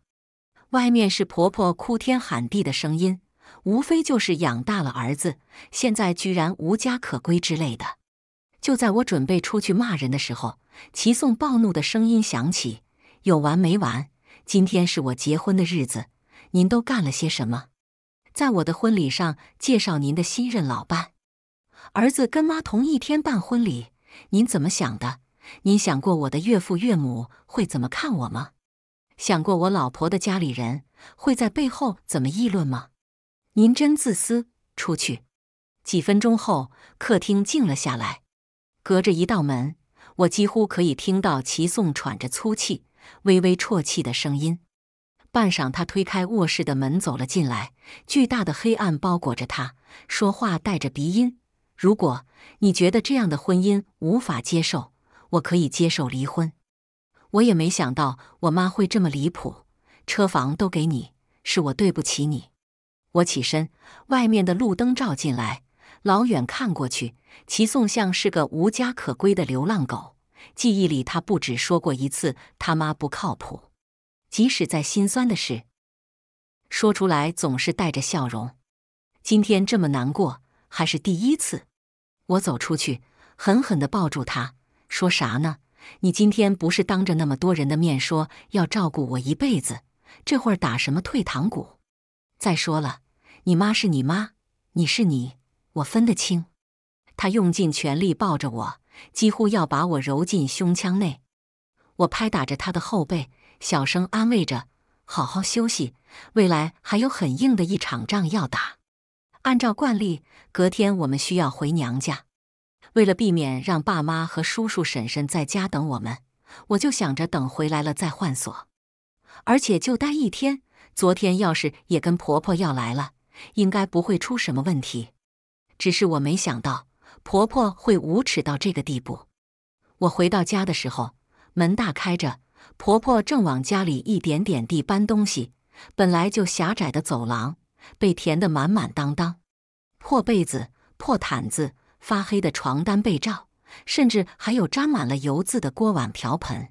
外面是婆婆哭天喊地的声音，无非就是养大了儿子，现在居然无家可归之类的。就在我准备出去骂人的时候，齐颂暴怒的声音响起：“有完没完！”今天是我结婚的日子，您都干了些什么？在我的婚礼上介绍您的新任老伴，儿子跟妈同一天办婚礼，您怎么想的？您想过我的岳父岳母会怎么看我吗？想过我老婆的家里人会在背后怎么议论吗？您真自私！出去。几分钟后，客厅静了下来，隔着一道门，我几乎可以听到齐颂喘着粗气。微微啜泣的声音。半晌，他推开卧室的门走了进来，巨大的黑暗包裹着他，说话带着鼻音：“如果你觉得这样的婚姻无法接受，我可以接受离婚。”我也没想到我妈会这么离谱，车房都给你，是我对不起你。我起身，外面的路灯照进来，老远看过去，齐颂像是个无家可归的流浪狗。记忆里，他不止说过一次他妈不靠谱。即使在心酸的事，说出来总是带着笑容。今天这么难过，还是第一次。我走出去，狠狠地抱住他，说啥呢？你今天不是当着那么多人的面说要照顾我一辈子，这会儿打什么退堂鼓？再说了，你妈是你妈，你是你，我分得清。他用尽全力抱着我。几乎要把我揉进胸腔内，我拍打着他的后背，小声安慰着：“好好休息，未来还有很硬的一场仗要打。”按照惯例，隔天我们需要回娘家。为了避免让爸妈和叔叔婶婶在家等我们，我就想着等回来了再换锁，而且就待一天。昨天要是也跟婆婆要来了，应该不会出什么问题。只是我没想到。婆婆会无耻到这个地步？我回到家的时候，门大开着，婆婆正往家里一点点地搬东西。本来就狭窄的走廊被填得满满当当，破被子、破毯子、发黑的床单被罩，甚至还有沾满了油渍的锅碗瓢盆，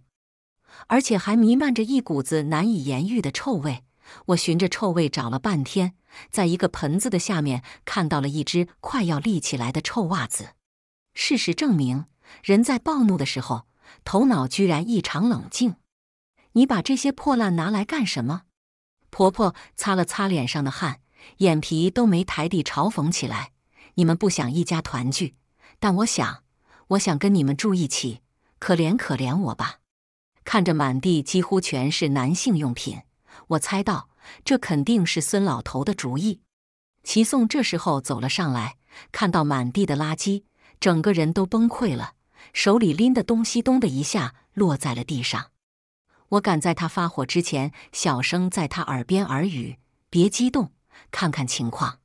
而且还弥漫着一股子难以言喻的臭味。我循着臭味找了半天。在一个盆子的下面看到了一只快要立起来的臭袜子。事实证明，人在暴怒的时候，头脑居然异常冷静。你把这些破烂拿来干什么？婆婆擦了擦脸上的汗，眼皮都没抬地嘲讽起来：“你们不想一家团聚，但我想，我想跟你们住一起，可怜可怜我吧。”看着满地几乎全是男性用品，我猜到。这肯定是孙老头的主意。齐颂这时候走了上来，看到满地的垃圾，整个人都崩溃了，手里拎的东西咚的一下落在了地上。我赶在他发火之前，小声在他耳边耳语：“别激动，看看情况。”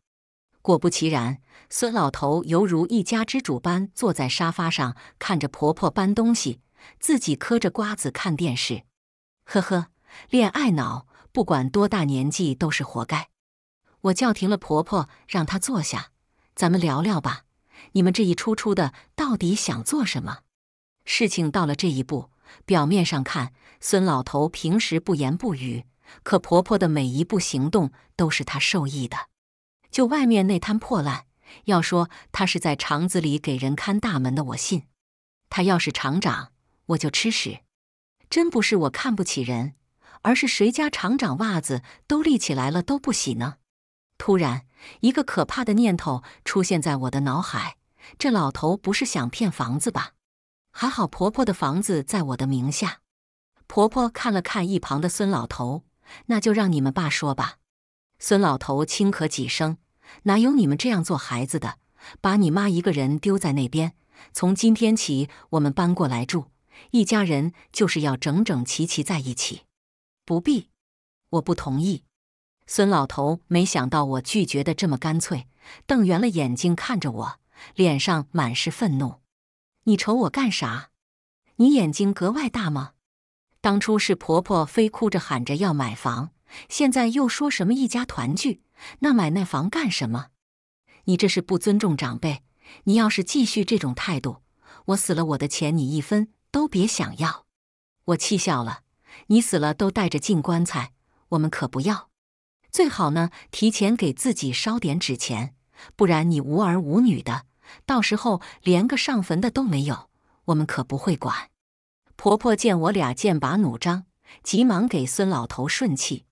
果不其然，孙老头犹如一家之主般坐在沙发上，看着婆婆搬东西，自己嗑着瓜子看电视。呵呵，恋爱脑。不管多大年纪都是活该。我叫停了婆婆，让她坐下，咱们聊聊吧。你们这一出出的到底想做什么？事情到了这一步，表面上看孙老头平时不言不语，可婆婆的每一步行动都是他受益的。就外面那摊破烂，要说他是在厂子里给人看大门的，我信。他要是厂长，我就吃屎。真不是我看不起人。而是谁家厂长袜子都立起来了都不洗呢？突然，一个可怕的念头出现在我的脑海：这老头不是想骗房子吧？还好婆婆的房子在我的名下。婆婆看了看一旁的孙老头，那就让你们爸说吧。孙老头轻咳几声，哪有你们这样做孩子的，把你妈一个人丢在那边？从今天起，我们搬过来住，一家人就是要整整齐齐在一起。不必，我不同意。孙老头没想到我拒绝的这么干脆，瞪圆了眼睛看着我，脸上满是愤怒。你瞅我干啥？你眼睛格外大吗？当初是婆婆非哭着喊着要买房，现在又说什么一家团聚，那买那房干什么？你这是不尊重长辈。你要是继续这种态度，我死了我的钱你一分都别想要。我气笑了。你死了都带着进棺材，我们可不要。最好呢，提前给自己烧点纸钱，不然你无儿无女的，到时候连个上坟的都没有，我们可不会管。婆婆见我俩剑拔弩张，急忙给孙老头顺气，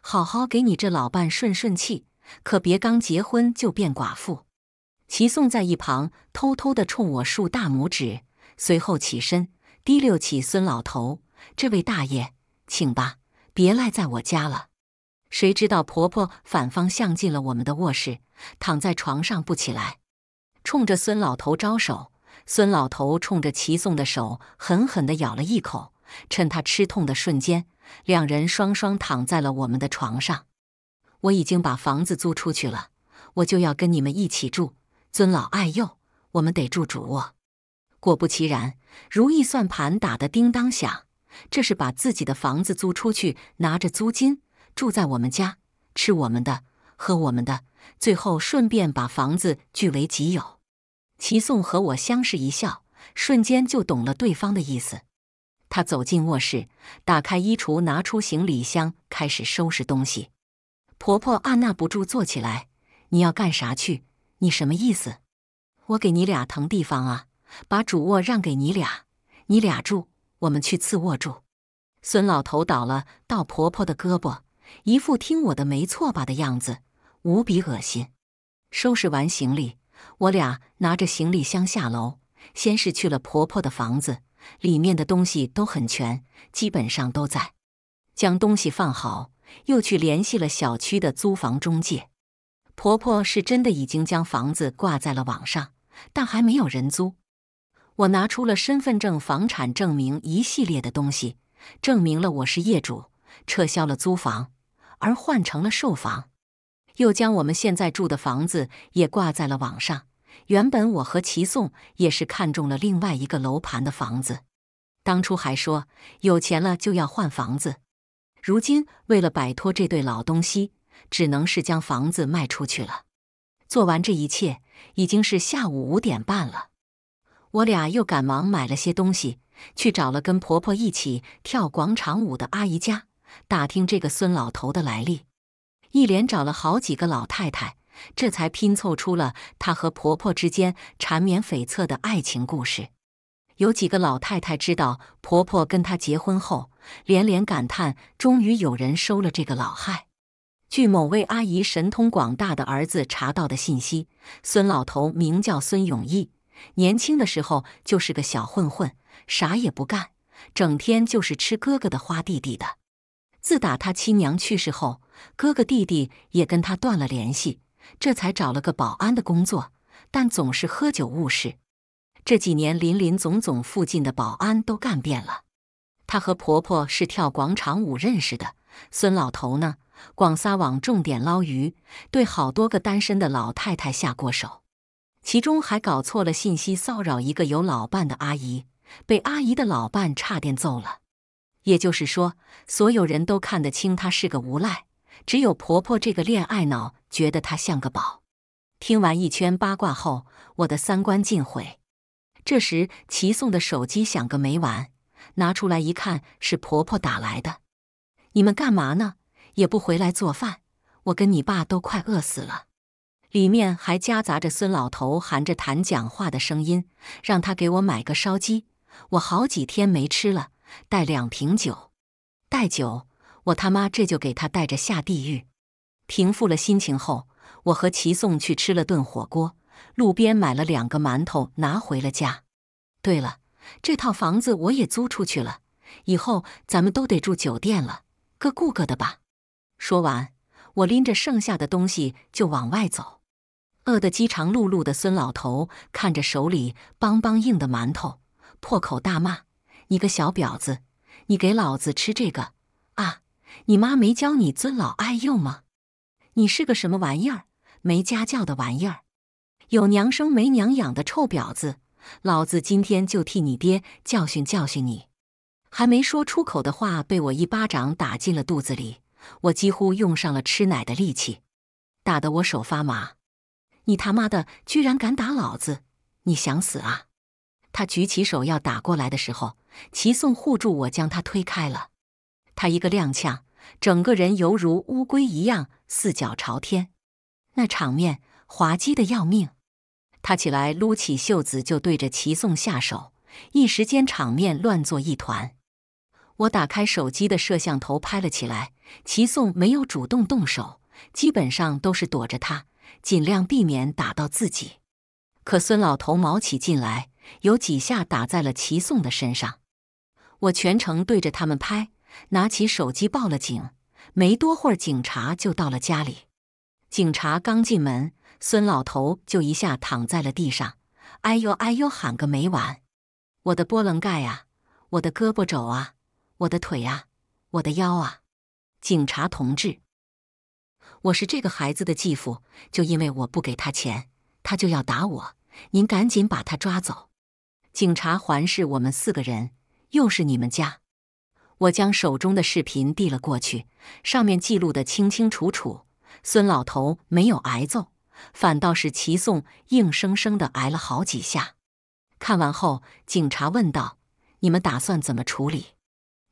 好好给你这老伴顺顺气，可别刚结婚就变寡妇。齐颂在一旁偷偷的冲我竖大拇指，随后起身提溜起孙老头。这位大爷，请吧，别赖在我家了。谁知道婆婆反方向进了我们的卧室，躺在床上不起来，冲着孙老头招手。孙老头冲着齐颂的手狠狠地咬了一口，趁他吃痛的瞬间，两人双双躺在了我们的床上。我已经把房子租出去了，我就要跟你们一起住。尊老爱幼，我们得住主卧。果不其然，如意算盘打得叮当响。这是把自己的房子租出去，拿着租金住在我们家，吃我们的，喝我们的，最后顺便把房子据为己有。齐颂和我相视一笑，瞬间就懂了对方的意思。他走进卧室，打开衣橱，拿出行李箱，开始收拾东西。婆婆按捺不住，坐起来：“你要干啥去？你什么意思？我给你俩腾地方啊，把主卧让给你俩，你俩住。”我们去次卧住。孙老头倒了到婆婆的胳膊，一副听我的没错吧的样子，无比恶心。收拾完行李，我俩拿着行李箱下楼，先是去了婆婆的房子，里面的东西都很全，基本上都在。将东西放好，又去联系了小区的租房中介。婆婆是真的已经将房子挂在了网上，但还没有人租。我拿出了身份证、房产证明一系列的东西，证明了我是业主，撤销了租房，而换成了售房，又将我们现在住的房子也挂在了网上。原本我和齐颂也是看中了另外一个楼盘的房子，当初还说有钱了就要换房子，如今为了摆脱这对老东西，只能是将房子卖出去了。做完这一切，已经是下午五点半了。我俩又赶忙买了些东西，去找了跟婆婆一起跳广场舞的阿姨家，打听这个孙老头的来历。一连找了好几个老太太，这才拼凑出了她和婆婆之间缠绵悱恻的爱情故事。有几个老太太知道婆婆跟她结婚后，连连感叹：“终于有人收了这个老汉。”据某位阿姨神通广大的儿子查到的信息，孙老头名叫孙永义。年轻的时候就是个小混混，啥也不干，整天就是吃哥哥的花弟弟的。自打他亲娘去世后，哥哥弟弟也跟他断了联系，这才找了个保安的工作，但总是喝酒误事。这几年林林总总，附近的保安都干遍了。他和婆婆是跳广场舞认识的。孙老头呢，广撒网重点捞鱼，对好多个单身的老太太下过手。其中还搞错了信息骚扰一个有老伴的阿姨，被阿姨的老伴差点揍了。也就是说，所有人都看得清她是个无赖，只有婆婆这个恋爱脑觉得她像个宝。听完一圈八卦后，我的三观尽毁。这时齐颂的手机响个没完，拿出来一看是婆婆打来的：“你们干嘛呢？也不回来做饭，我跟你爸都快饿死了。”里面还夹杂着孙老头含着痰讲话的声音，让他给我买个烧鸡，我好几天没吃了。带两瓶酒，带酒，我他妈这就给他带着下地狱。平复了心情后，我和齐颂去吃了顿火锅，路边买了两个馒头拿回了家。对了，这套房子我也租出去了，以后咱们都得住酒店了，各顾各的吧。说完，我拎着剩下的东西就往外走。饿得饥肠辘辘的孙老头看着手里梆梆硬的馒头，破口大骂：“你个小婊子，你给老子吃这个啊！你妈没教你尊老爱幼吗？你是个什么玩意儿？没家教的玩意儿，有娘生没娘养的臭婊子！老子今天就替你爹教训教训你！”还没说出口的话，被我一巴掌打进了肚子里，我几乎用上了吃奶的力气，打得我手发麻。你他妈的居然敢打老子！你想死啊！他举起手要打过来的时候，齐颂护住我，将他推开了。他一个踉跄，整个人犹如乌龟一样四脚朝天，那场面滑稽的要命。他起来撸起袖子就对着齐颂下手，一时间场面乱作一团。我打开手机的摄像头拍了起来。齐颂没有主动动手，基本上都是躲着他。尽量避免打到自己，可孙老头卯起劲来，有几下打在了齐颂的身上。我全程对着他们拍，拿起手机报了警。没多会儿，警察就到了家里。警察刚进门，孙老头就一下躺在了地上，哎呦哎呦喊个没完。我的波棱盖啊，我的胳膊肘啊，我的腿啊，我的腰啊，警察同志。我是这个孩子的继父，就因为我不给他钱，他就要打我。您赶紧把他抓走！警察环视我们四个人，又是你们家。我将手中的视频递了过去，上面记录的清清楚楚。孙老头没有挨揍，反倒是齐颂硬生生的挨了好几下。看完后，警察问道：“你们打算怎么处理？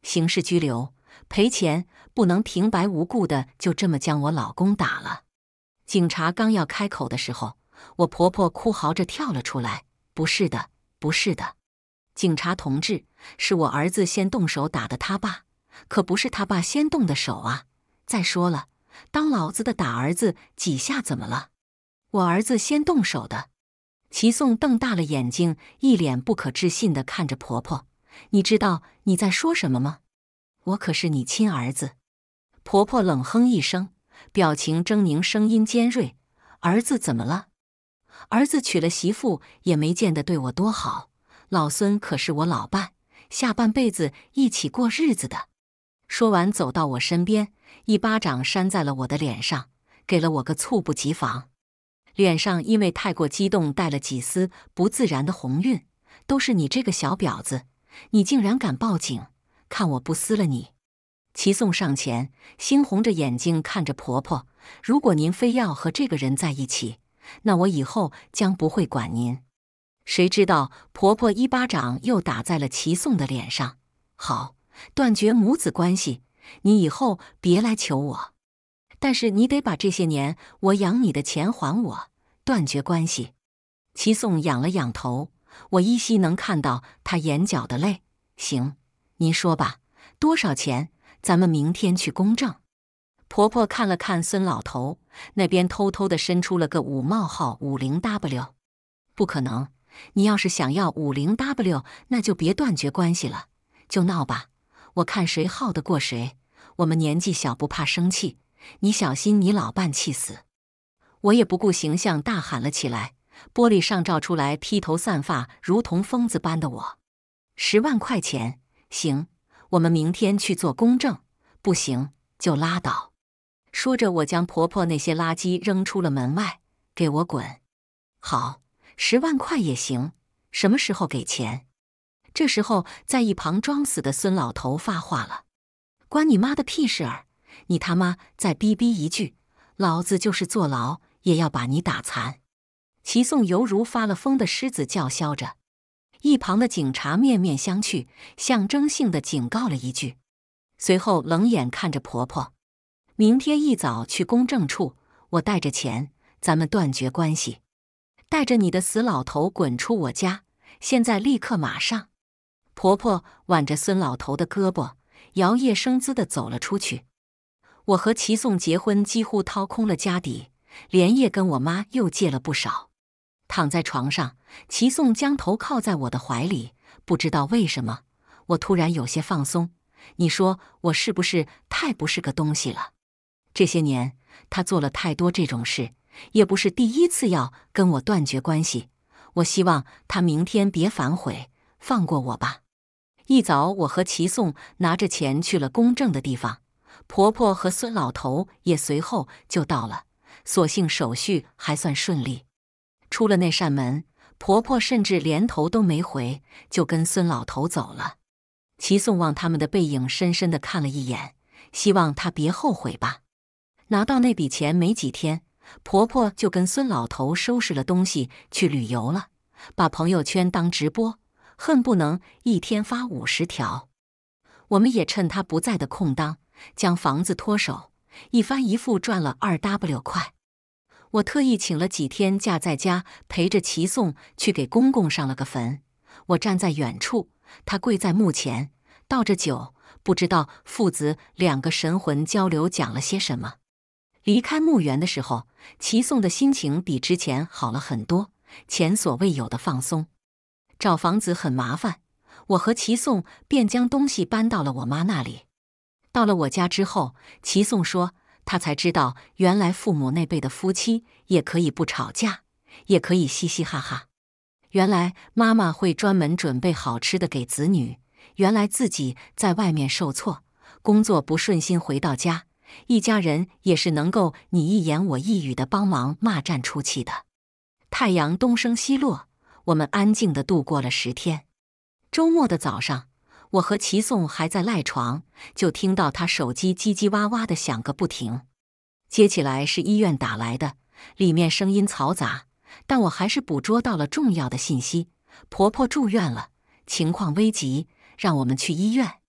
刑事拘留？”赔钱不能平白无故的就这么将我老公打了。警察刚要开口的时候，我婆婆哭嚎着跳了出来：“不是的，不是的，警察同志，是我儿子先动手打的他爸，可不是他爸先动的手啊！再说了，当老子的打儿子几下怎么了？我儿子先动手的。”齐颂瞪大了眼睛，一脸不可置信地看着婆婆：“你知道你在说什么吗？”我可是你亲儿子，婆婆冷哼一声，表情狰狞，声音尖锐：“儿子怎么了？儿子娶了媳妇也没见得对我多好。老孙可是我老伴，下半辈子一起过日子的。”说完，走到我身边，一巴掌扇在了我的脸上，给了我个猝不及防。脸上因为太过激动，带了几丝不自然的红晕。都是你这个小婊子，你竟然敢报警！看我不撕了你！齐颂上前，猩红着眼睛看着婆婆：“如果您非要和这个人在一起，那我以后将不会管您。”谁知道婆婆一巴掌又打在了齐颂的脸上。好，断绝母子关系，你以后别来求我。但是你得把这些年我养你的钱还我，断绝关系。齐颂仰了仰头，我依稀能看到他眼角的泪。行。您说吧，多少钱？咱们明天去公证。婆婆看了看孙老头那边，偷偷的伸出了个五冒号五零 W。不可能！你要是想要五零 W，那就别断绝关系了，就闹吧，我看谁耗得过谁。我们年纪小，不怕生气。你小心你老伴气死。我也不顾形象，大喊了起来。玻璃上照出来披头散发、如同疯子般的我。十万块钱。行，我们明天去做公证，不行就拉倒。说着，我将婆婆那些垃圾扔出了门外，给我滚！好，十万块也行，什么时候给钱？这时候，在一旁装死的孙老头发话了：“关你妈的屁事儿！你他妈再逼逼一句，老子就是坐牢也要把你打残！”齐颂犹如发了疯的狮子叫嚣着。一旁的警察面面相觑，象征性的警告了一句，随后冷眼看着婆婆：“明天一早去公证处，我带着钱，咱们断绝关系，带着你的死老头滚出我家！现在，立刻，马上！”婆婆挽着孙老头的胳膊，摇曳生姿的走了出去。我和齐颂结婚，几乎掏空了家底，连夜跟我妈又借了不少。躺在床上，齐颂将头靠在我的怀里。不知道为什么，我突然有些放松。你说我是不是太不是个东西了？这些年，他做了太多这种事，也不是第一次要跟我断绝关系。我希望他明天别反悔，放过我吧。一早，我和齐颂拿着钱去了公证的地方，婆婆和孙老头也随后就到了。所幸手续还算顺利。出了那扇门，婆婆甚至连头都没回，就跟孙老头走了。齐宋望他们的背影，深深地看了一眼，希望他别后悔吧。拿到那笔钱没几天，婆婆就跟孙老头收拾了东西去旅游了，把朋友圈当直播，恨不能一天发五十条。我们也趁他不在的空当，将房子脱手，一翻一覆赚了二 W 块。我特意请了几天假，在家陪着齐颂去给公公上了个坟。我站在远处，他跪在墓前倒着酒，不知道父子两个神魂交流讲了些什么。离开墓园的时候，齐颂的心情比之前好了很多，前所未有的放松。找房子很麻烦，我和齐颂便将东西搬到了我妈那里。到了我家之后，齐颂说。他才知道，原来父母那辈的夫妻也可以不吵架，也可以嘻嘻哈哈。原来妈妈会专门准备好吃的给子女。原来自己在外面受挫，工作不顺心，回到家，一家人也是能够你一言我一语的帮忙骂战出气的。太阳东升西落，我们安静的度过了十天。周末的早上。我和齐颂还在赖床，就听到他手机叽叽哇哇的响个不停。接起来是医院打来的，里面声音嘈杂，但我还是捕捉到了重要的信息：婆婆住院了，情况危急，让我们去医院。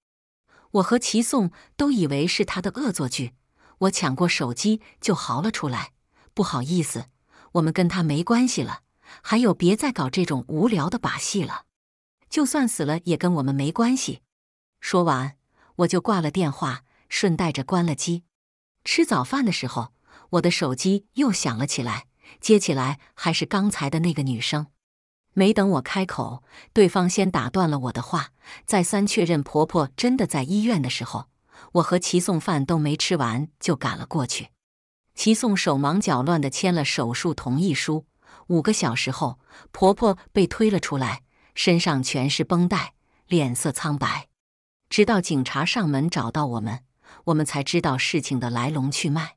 我和齐颂都以为是他的恶作剧，我抢过手机就嚎了出来：“不好意思，我们跟他没关系了，还有别再搞这种无聊的把戏了。”就算死了也跟我们没关系。说完，我就挂了电话，顺带着关了机。吃早饭的时候，我的手机又响了起来，接起来还是刚才的那个女生。没等我开口，对方先打断了我的话，再三确认婆婆真的在医院的时候，我和齐颂饭都没吃完就赶了过去。齐颂手忙脚乱的签了手术同意书。五个小时后，婆婆被推了出来。身上全是绷带，脸色苍白。直到警察上门找到我们，我们才知道事情的来龙去脉。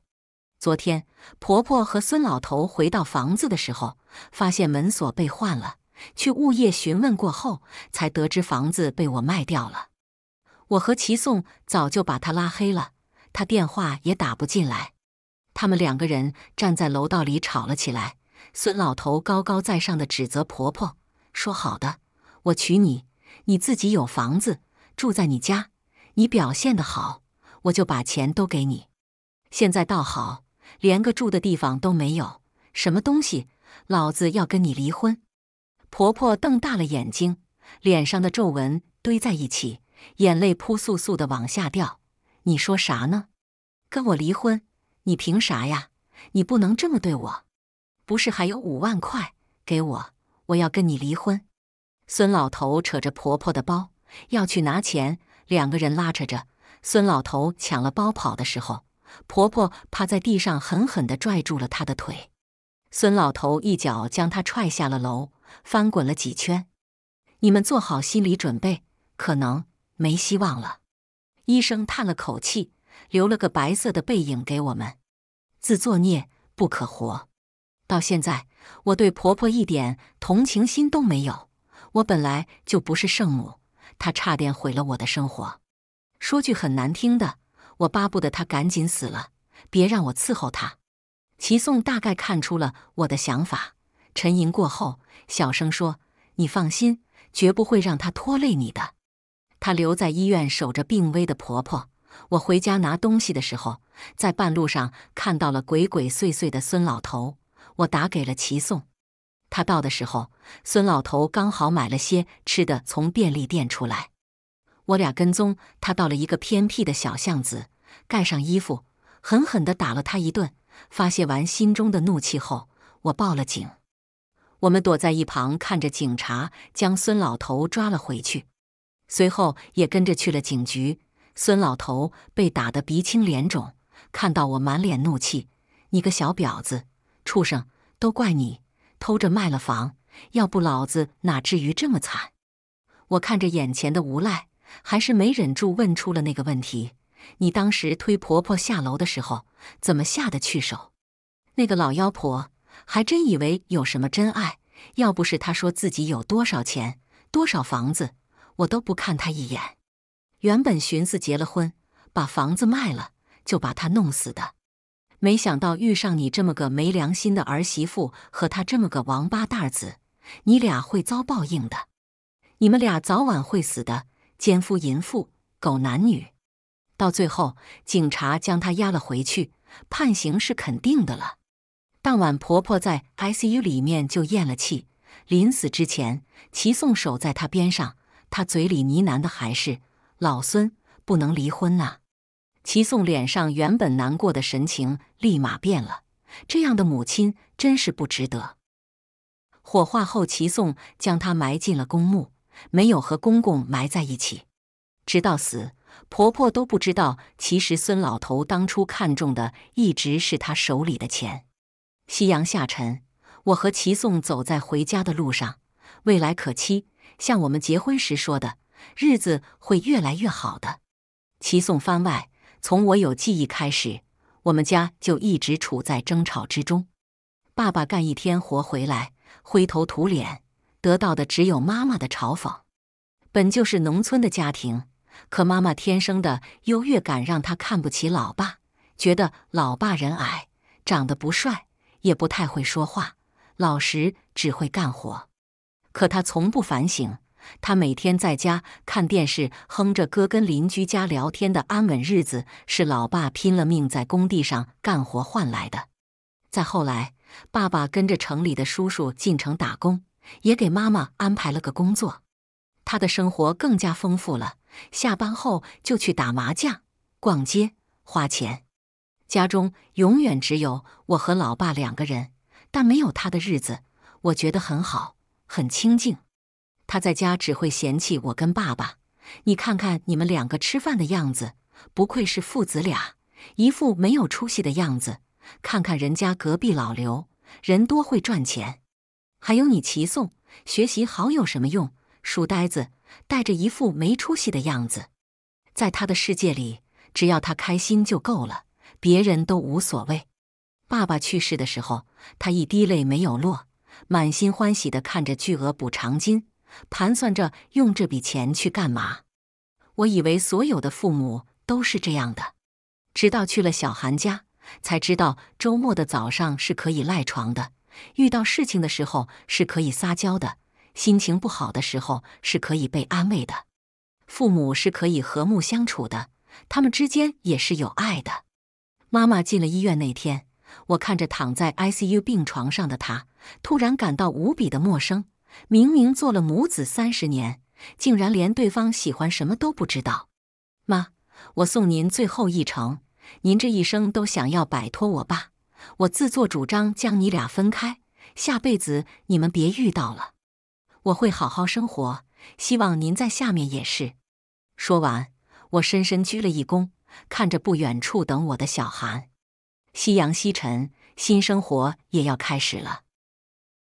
昨天婆婆和孙老头回到房子的时候，发现门锁被换了。去物业询问过后，才得知房子被我卖掉了。我和齐颂早就把他拉黑了，他电话也打不进来。他们两个人站在楼道里吵了起来。孙老头高高在上的指责婆婆，说好的。我娶你，你自己有房子，住在你家，你表现的好，我就把钱都给你。现在倒好，连个住的地方都没有，什么东西？老子要跟你离婚！婆婆瞪大了眼睛，脸上的皱纹堆在一起，眼泪扑簌簌的往下掉。你说啥呢？跟我离婚？你凭啥呀？你不能这么对我！不是还有五万块给我？我要跟你离婚！孙老头扯着婆婆的包要去拿钱，两个人拉扯着。孙老头抢了包跑的时候，婆婆趴在地上狠狠地拽住了他的腿。孙老头一脚将他踹下了楼，翻滚了几圈。你们做好心理准备，可能没希望了。医生叹了口气，留了个白色的背影给我们。自作孽不可活。到现在，我对婆婆一点同情心都没有。我本来就不是圣母，她差点毁了我的生活。说句很难听的，我巴不得她赶紧死了，别让我伺候她。齐颂大概看出了我的想法，沉吟过后，小声说：“你放心，绝不会让她拖累你的。”她留在医院守着病危的婆婆。我回家拿东西的时候，在半路上看到了鬼鬼祟祟的孙老头，我打给了齐颂。他到的时候，孙老头刚好买了些吃的，从便利店出来。我俩跟踪他到了一个偏僻的小巷子，盖上衣服，狠狠地打了他一顿，发泄完心中的怒气后，我报了警。我们躲在一旁看着警察将孙老头抓了回去，随后也跟着去了警局。孙老头被打得鼻青脸肿，看到我满脸怒气：“你个小婊子，畜生！都怪你！”偷着卖了房，要不老子哪至于这么惨？我看着眼前的无赖，还是没忍住问出了那个问题：你当时推婆婆下楼的时候，怎么下得去手？那个老妖婆还真以为有什么真爱，要不是她说自己有多少钱、多少房子，我都不看她一眼。原本寻思结了婚，把房子卖了，就把她弄死的。没想到遇上你这么个没良心的儿媳妇和他这么个王八蛋子，你俩会遭报应的。你们俩早晚会死的，奸夫淫妇，狗男女。到最后，警察将他押了回去，判刑是肯定的了。当晚，婆婆在 ICU 里面就咽了气，临死之前，齐颂守在她边上，他嘴里呢喃的还是：“老孙不能离婚呐。”齐颂脸上原本难过的神情立马变了，这样的母亲真是不值得。火化后，齐颂将她埋进了公墓，没有和公公埋在一起。直到死，婆婆都不知道，其实孙老头当初看中的一直是他手里的钱。夕阳下沉，我和齐颂走在回家的路上，未来可期，像我们结婚时说的，日子会越来越好的。齐颂番外。从我有记忆开始，我们家就一直处在争吵之中。爸爸干一天活回来，灰头土脸，得到的只有妈妈的嘲讽。本就是农村的家庭，可妈妈天生的优越感让她看不起老爸，觉得老爸人矮，长得不帅，也不太会说话，老实只会干活，可他从不反省。他每天在家看电视，哼着歌，跟邻居家聊天的安稳日子，是老爸拼了命在工地上干活换来的。再后来，爸爸跟着城里的叔叔进城打工，也给妈妈安排了个工作，他的生活更加丰富了。下班后就去打麻将、逛街、花钱。家中永远只有我和老爸两个人，但没有他的日子，我觉得很好，很清静。他在家只会嫌弃我跟爸爸，你看看你们两个吃饭的样子，不愧是父子俩，一副没有出息的样子。看看人家隔壁老刘，人多会赚钱。还有你齐颂，学习好有什么用？书呆子，带着一副没出息的样子，在他的世界里，只要他开心就够了，别人都无所谓。爸爸去世的时候，他一滴泪没有落，满心欢喜地看着巨额补偿金。盘算着用这笔钱去干嘛？我以为所有的父母都是这样的，直到去了小韩家，才知道周末的早上是可以赖床的，遇到事情的时候是可以撒娇的，心情不好的时候是可以被安慰的，父母是可以和睦相处的，他们之间也是有爱的。妈妈进了医院那天，我看着躺在 ICU 病床上的她，突然感到无比的陌生。明明做了母子三十年，竟然连对方喜欢什么都不知道。妈，我送您最后一程。您这一生都想要摆脱我爸，我自作主张将你俩分开，下辈子你们别遇到了。我会好好生活，希望您在下面也是。说完，我深深鞠了一躬，看着不远处等我的小韩。夕阳西沉，新生活也要开始了。